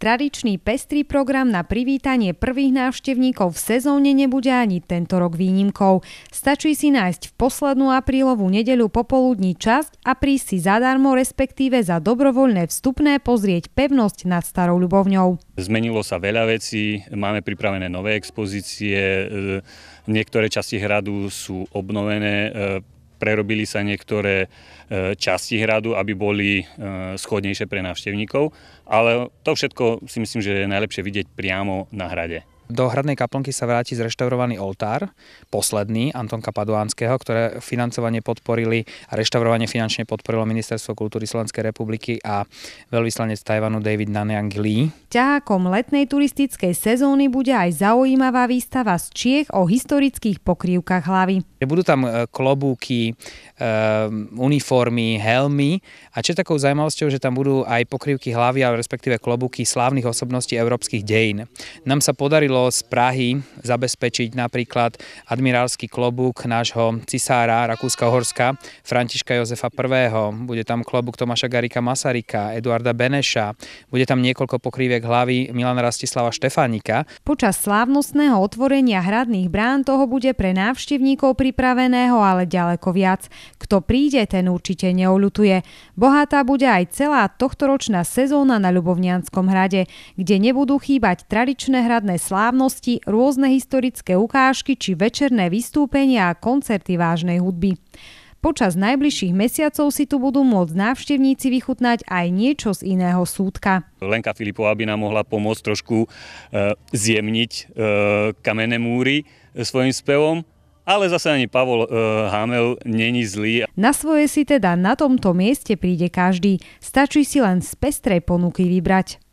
Tradičný pestrý program na privítanie prvých návštevníkov v sezóne nebude ani tento rok výnimkou. Stačí si nájsť v poslednú aprílovú nedeľu popoludní časť a prísť si zadarmo, respektíve za dobrovoľné vstupné pozrieť pevnosť nad Starou Ľubovňou. Zmenilo sa veľa vecí, máme pripravené nové expozície, e, niektoré časti hradu sú obnovené, e, prerobili sa niektoré e, časti hradu, aby boli e, schodnejšie pre návštevníkov, ale to všetko si myslím, že je najlepšie vidieť priamo na hrade. Do Hradnej kaplnky sa vráti zreštaurovaný oltár, posledný Antonka Paduánskeho, ktoré financovanie podporili a reštaurovanie finančne podporilo Ministerstvo kultúry Slovenskej republiky a veľvyslanec Tajvanu David Nanyang Lee. Ťahákom letnej turistickej sezóny bude aj zaujímavá výstava z Čiech o historických pokrývkach hlavy. Budú tam e, klobúky, Ehm, uniformy, helmy. A čo je takou zaujímavosťou, že tam budú aj pokrývky hlavy, ale respektíve klobúky slávnych osobností európskych dejín. Nám sa podarilo z Prahy zabezpečiť napríklad admirálsky klobúk nášho cisára Rakúska-Horska, Františka Jozefa I. Bude tam klobúk Tomáša Garika Masarika, Eduarda Beneša. Bude tam niekoľko pokrývek hlavy Milana Rastislava Štefánika. Počas slávnostného otvorenia hradných brán toho bude pre návštevníkov pripraveného ale ďaleko viac. Kto príde, ten určite neolutuje. Bohatá bude aj celá tohtoročná sezóna na Ľubovnianskom hrade, kde nebudú chýbať tradičné hradné slávnosti, rôzne historické ukážky či večerné vystúpenia a koncerty vážnej hudby. Počas najbližších mesiacov si tu budú môcť návštevníci vychutnať aj niečo z iného súdka. Lenka Filipová by nám mohla pomôcť trošku e, zjemniť e, kamenné múry e, svojim spevom, ale zase ani Pavol e, Hamel není zlý. Na svoje si teda na tomto mieste príde každý, stačí si len z pestrej ponuky vybrať.